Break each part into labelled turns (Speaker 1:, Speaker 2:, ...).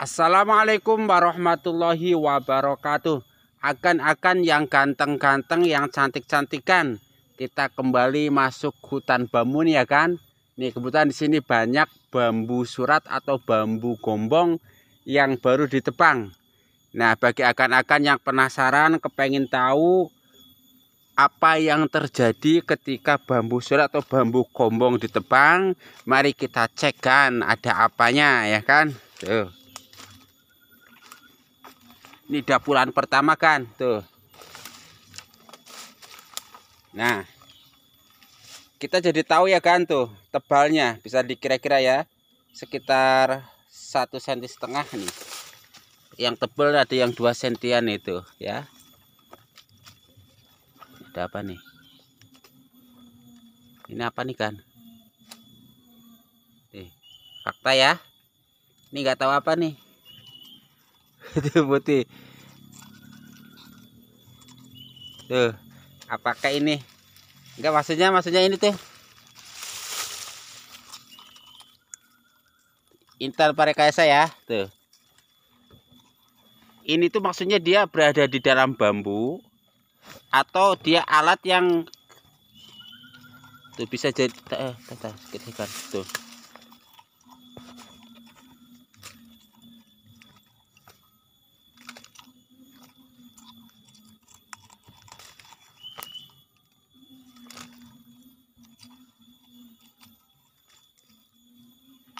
Speaker 1: Assalamualaikum warahmatullahi wabarakatuh. Akan-akan yang ganteng-ganteng, yang cantik-cantikan. Kita kembali masuk hutan bambu nih ya kan. Nih kebetulan di sini banyak bambu surat atau bambu gombong yang baru ditebang. Nah, bagi akan-akan yang penasaran, kepengen tahu apa yang terjadi ketika bambu surat atau bambu gombong ditebang, mari kita cek kan ada apanya ya kan. Tuh. Ini dapuran pertama kan, tuh. Nah, kita jadi tahu ya kan tuh tebalnya bisa dikira-kira ya sekitar satu senti setengah nih. Yang tebal ada yang dua sentian itu ya. Ada apa nih? Ini apa nih kan? Nih, fakta ya. Ini nggak tahu apa nih itu putih tuh apakah ini enggak maksudnya maksudnya ini tuh intan parekayasa ya tuh ini tuh maksudnya dia berada di dalam bambu atau dia alat yang tuh bisa jadi eh, tuh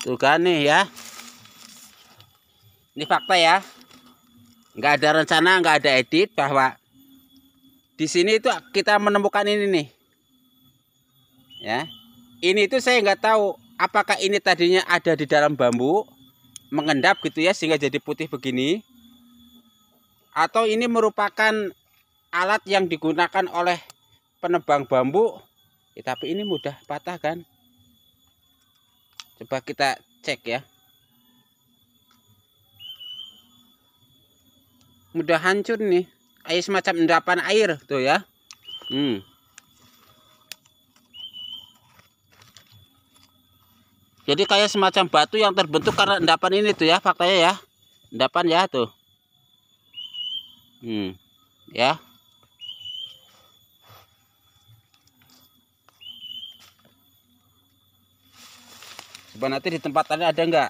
Speaker 1: Tuh kan nih ya. Ini fakta ya. Enggak ada rencana, enggak ada edit bahwa di sini itu kita menemukan ini nih. Ya. Ini itu saya nggak tahu apakah ini tadinya ada di dalam bambu mengendap gitu ya sehingga jadi putih begini. Atau ini merupakan alat yang digunakan oleh penebang bambu. Ya, tapi ini mudah patah kan? Coba kita cek ya. Mudah hancur nih. Air semacam endapan air tuh ya. Hmm. Jadi kayak semacam batu yang terbentuk karena endapan ini tuh ya faktanya ya. Endapan ya tuh. Hmm. Ya. coba nanti di tempat tadi ada enggak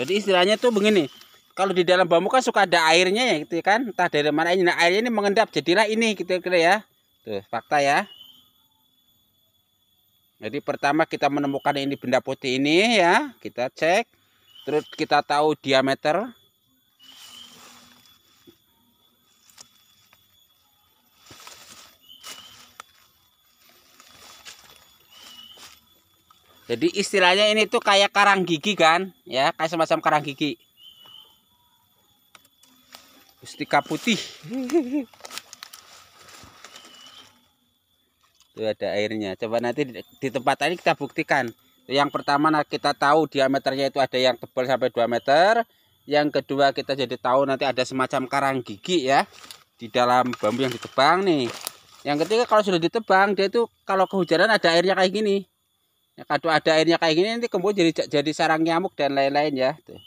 Speaker 1: jadi istilahnya tuh begini kalau di dalam bambu kan suka ada airnya ya gitu kan entah dari mana ini nah, airnya ini mengendap jadilah ini gitu ya, kira ya tuh fakta ya jadi pertama kita menemukan ini benda putih ini ya kita cek terus kita tahu diameter Jadi istilahnya ini tuh kayak karang gigi kan, ya, kayak semacam karang gigi. Mustika putih. Tuh ada airnya. Coba nanti di tempat tadi kita buktikan. Yang pertama nah kita tahu diameternya itu ada yang tebal sampai 2 meter. Yang kedua kita jadi tahu nanti ada semacam karang gigi ya di dalam bambu yang ditebang nih. Yang ketiga kalau sudah ditebang dia itu kalau kehujanan ada airnya kayak gini ya, kalau ada airnya kayak gini nanti kemudian jadi jadi sarang nyamuk dan lain-lain ya tuh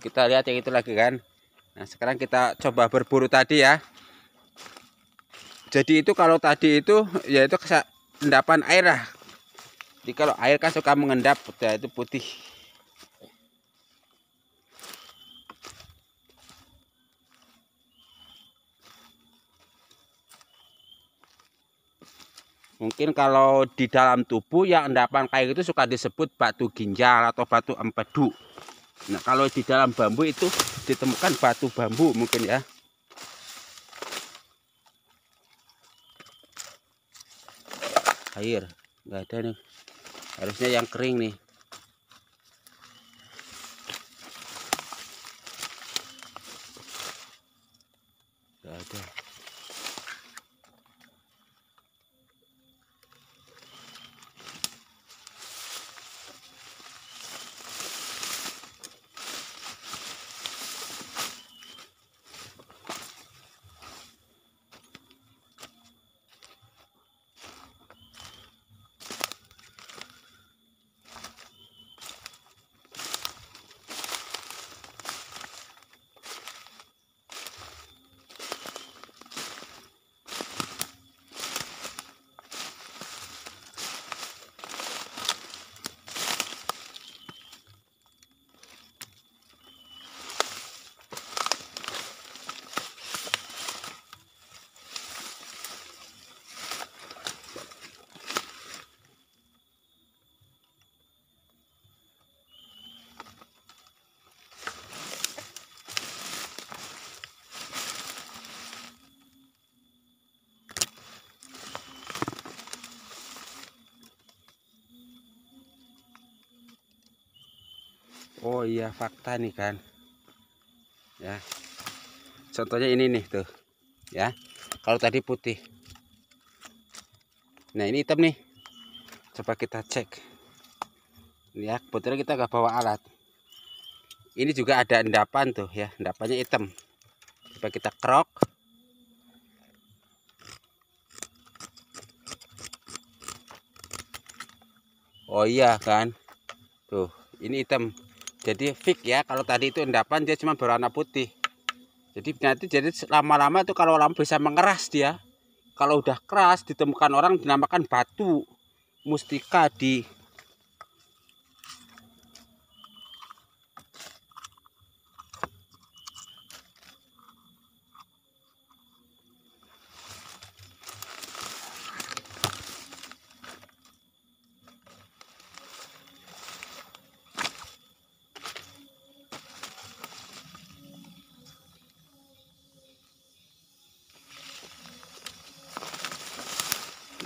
Speaker 1: kita lihat yang itu lagi kan. Nah, sekarang kita coba berburu tadi ya. Jadi itu kalau tadi itu yaitu endapan air lah. Jadi kalau air kan suka mengendap, ya itu putih. Mungkin kalau di dalam tubuh yang endapan kayak itu suka disebut batu ginjal atau batu empedu. Nah, kalau di dalam bambu itu ditemukan batu bambu mungkin ya. Air, nggak ada nih. Harusnya yang kering nih. oh iya fakta nih kan ya contohnya ini nih tuh ya kalau tadi putih nah ini hitam nih coba kita cek ya kebetulan kita gak bawa alat ini juga ada endapan tuh ya endapannya hitam coba kita krok oh iya kan tuh ini hitam jadi fix ya kalau tadi itu endapan dia cuma berwarna putih jadi nanti jadi lama-lama itu kalau lama bisa mengeras dia kalau udah keras ditemukan orang dinamakan batu mustika di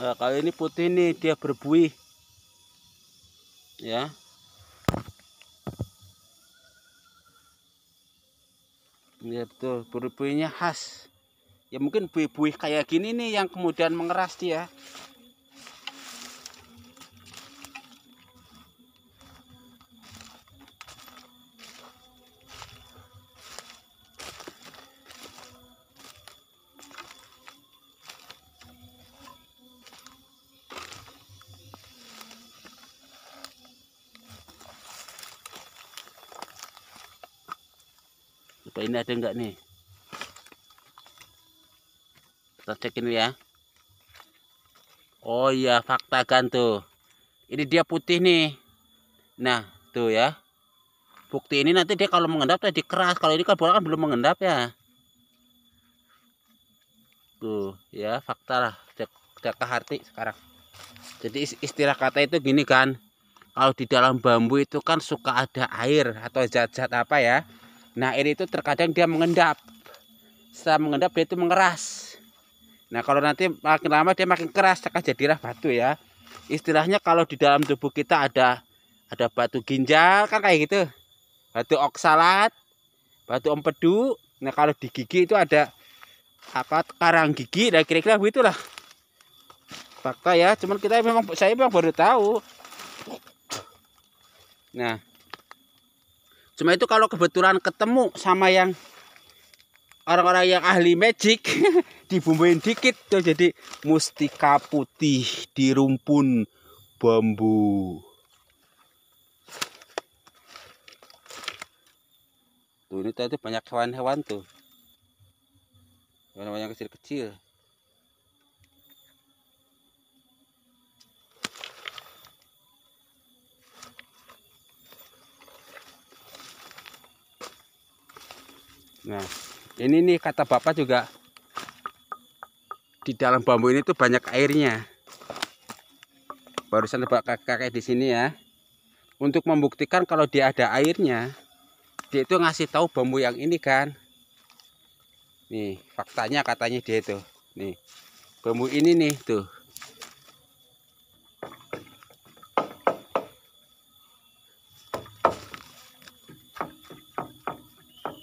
Speaker 1: nah, kalau ini putih nih dia berbuih ya ya betul berbuihnya khas ya mungkin buih-buih kayak gini nih yang kemudian mengeras dia ada enggak nih kita cek ini ya oh iya fakta kan tuh ini dia putih nih nah tuh ya bukti ini nanti dia kalau mengendap tadi keras kalau ini kan bola kan belum mengendap ya tuh ya fakta lah cek cek ke hati sekarang jadi istilah kata itu gini kan kalau di dalam bambu itu kan suka ada air atau zat-zat apa ya Nah air itu terkadang dia mengendap. Setelah mengendap dia itu mengeras. Nah kalau nanti makin lama dia makin keras, maka jadilah batu ya. Istilahnya kalau di dalam tubuh kita ada ada batu ginjal kan kayak gitu. Batu oksalat, batu empedu. Nah kalau di gigi itu ada apa karang gigi dan nah, kira-kira begitulah fakta ya cuman kita memang saya memang baru tahu nah cuma itu kalau kebetulan ketemu sama yang orang-orang yang ahli magic dibumbuin dikit tuh jadi mustika putih di rumpun bambu tuh ini tadi banyak hewan-hewan tuh hewan-hewan yang kecil-kecil Nah, ini nih kata Bapak juga di dalam bambu ini tuh banyak airnya. Barusan Bapak kakek di sini ya. Untuk membuktikan kalau dia ada airnya, dia itu ngasih tahu bambu yang ini kan. Nih, faktanya katanya dia itu. Nih, bambu ini nih tuh.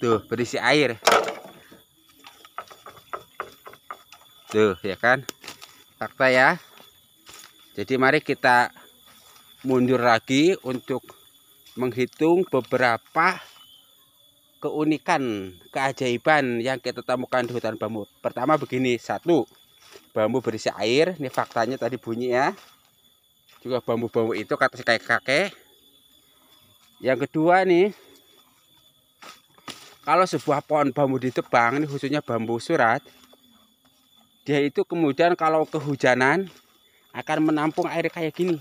Speaker 1: tuh berisi air tuh ya kan fakta ya jadi mari kita mundur lagi untuk menghitung beberapa keunikan keajaiban yang kita temukan di hutan bambu pertama begini satu bambu berisi air ini faktanya tadi bunyi ya juga bambu-bambu itu kata si kakek-kakek yang kedua nih kalau sebuah pohon bambu ditebang ini khususnya bambu surat dia itu kemudian kalau kehujanan akan menampung air kayak gini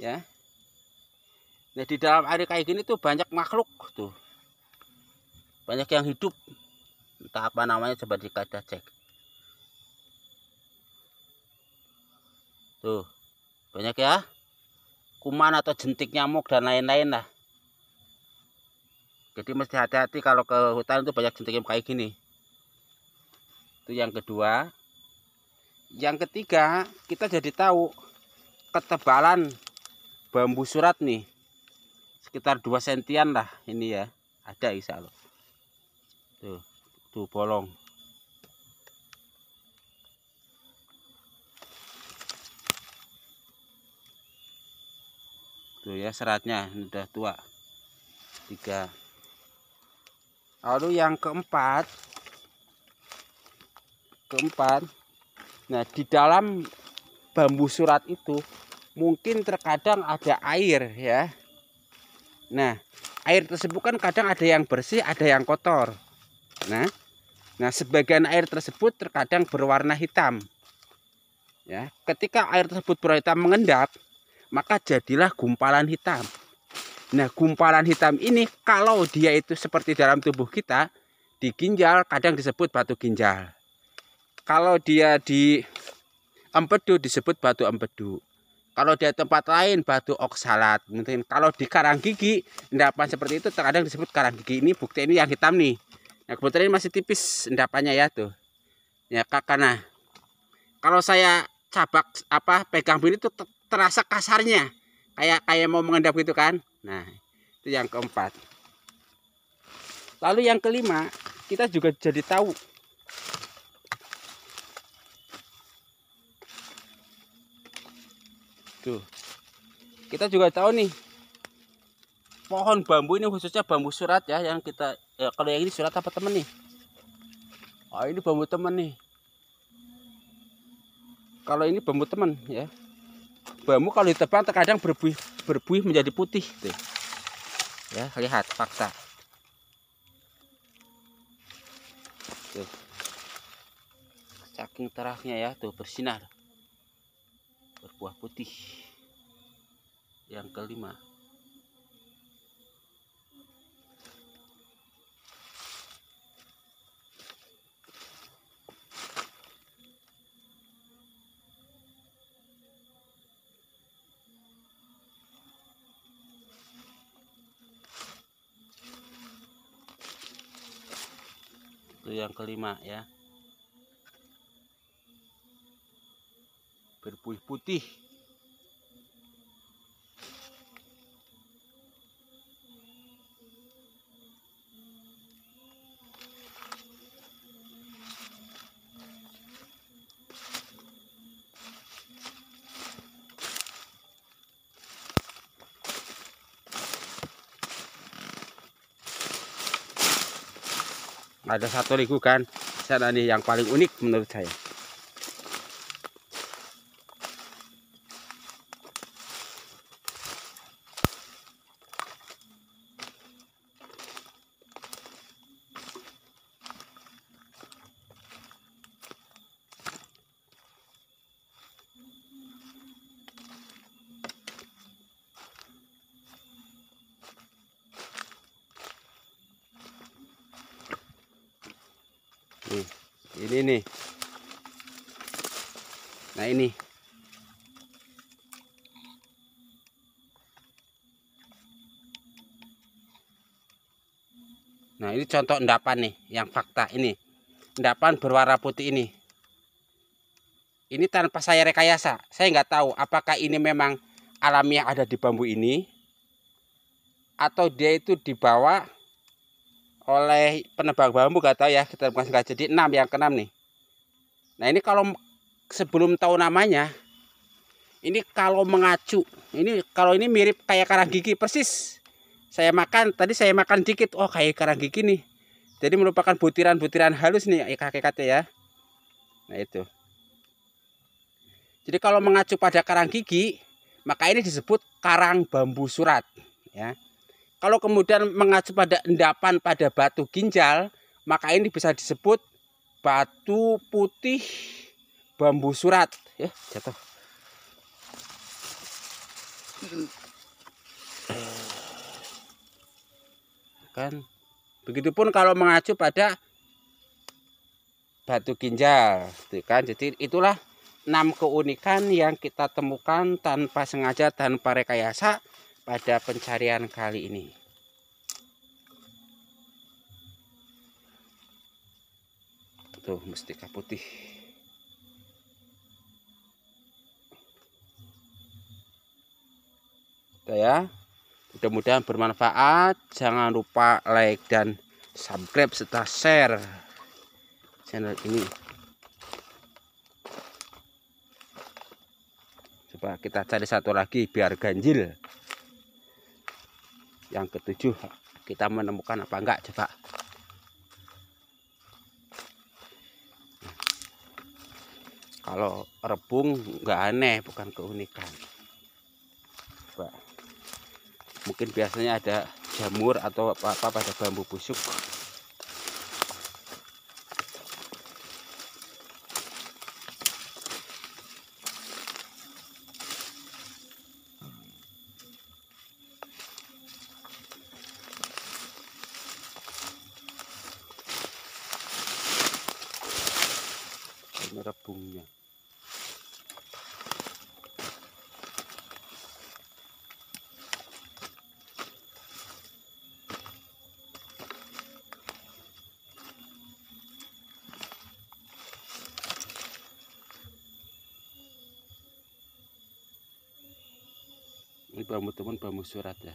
Speaker 1: ya nah di dalam air kayak gini tuh banyak makhluk tuh banyak yang hidup entah apa namanya coba dikata cek tuh banyak ya kuman atau jentik nyamuk dan lain-lain lah jadi mesti hati-hati kalau ke hutan itu banyak yang kayak gini itu yang kedua yang ketiga kita jadi tahu ketebalan bambu surat nih sekitar 2 sentian lah ini ya ada insya Allah tuh tuh bolong tuh ya seratnya ini udah tua tiga lalu yang keempat keempat nah di dalam bambu surat itu mungkin terkadang ada air ya nah air tersebut kan kadang ada yang bersih ada yang kotor nah nah sebagian air tersebut terkadang berwarna hitam ya ketika air tersebut berwarna hitam mengendap maka jadilah gumpalan hitam Nah, gumpalan hitam ini kalau dia itu seperti dalam tubuh kita, di ginjal kadang disebut batu ginjal. Kalau dia di empedu disebut batu empedu. Kalau dia tempat lain batu oksalat. Mungkin kalau di karang gigi, endapan seperti itu terkadang disebut karang gigi. Ini bukti ini yang hitam nih. Nah, kebetulan ini masih tipis endapannya ya tuh. Ya, karena kalau saya cabak apa pegang begini itu terasa kasarnya kayak kayak mau mengendap gitu kan nah itu yang keempat lalu yang kelima kita juga jadi tahu tuh kita juga tahu nih pohon bambu ini khususnya bambu surat ya yang kita ya, kalau yang ini surat apa temen nih oh ini bambu temen nih kalau ini bambu temen ya bambu kalau ditebang terkadang berbuih berbuih menjadi putih tuh. Ya, lihat fakta. Tuh. Saking terangnya ya, tuh bersinar. Berbuah putih. Yang kelima, yang kelima ya berpuih putih ada satu lagi kan saya ini yang paling unik menurut saya ini nih nah ini nah ini contoh endapan nih yang fakta ini endapan berwarna putih ini ini tanpa saya rekayasa saya nggak tahu apakah ini memang yang ada di bambu ini atau dia itu dibawa oleh penebang bambu gak ya kita bukan sengaja jadi enam yang keenam nih nah ini kalau sebelum tahu namanya ini kalau mengacu ini kalau ini mirip kayak karang gigi persis saya makan tadi saya makan dikit oh kayak karang gigi nih jadi merupakan butiran-butiran halus nih kakek kata ya nah itu jadi kalau mengacu pada karang gigi maka ini disebut karang bambu surat ya kalau kemudian mengacu pada endapan pada batu ginjal, maka ini bisa disebut batu putih bambu surat. Ya, jatuh. Kan. Begitupun kalau mengacu pada batu ginjal, gitu kan. Jadi itulah enam keunikan yang kita temukan tanpa sengaja tanpa rekayasa pada pencarian kali ini. Tuh, mustika putih. Tuh ya. Mudah-mudahan bermanfaat. Jangan lupa like dan subscribe serta share channel ini. Coba kita cari satu lagi biar ganjil yang ketujuh kita menemukan apa enggak coba kalau rebung enggak aneh bukan keunikan coba mungkin biasanya ada jamur atau apa-apa pada bambu busuk belum ada ini bambu teman bambu surat ya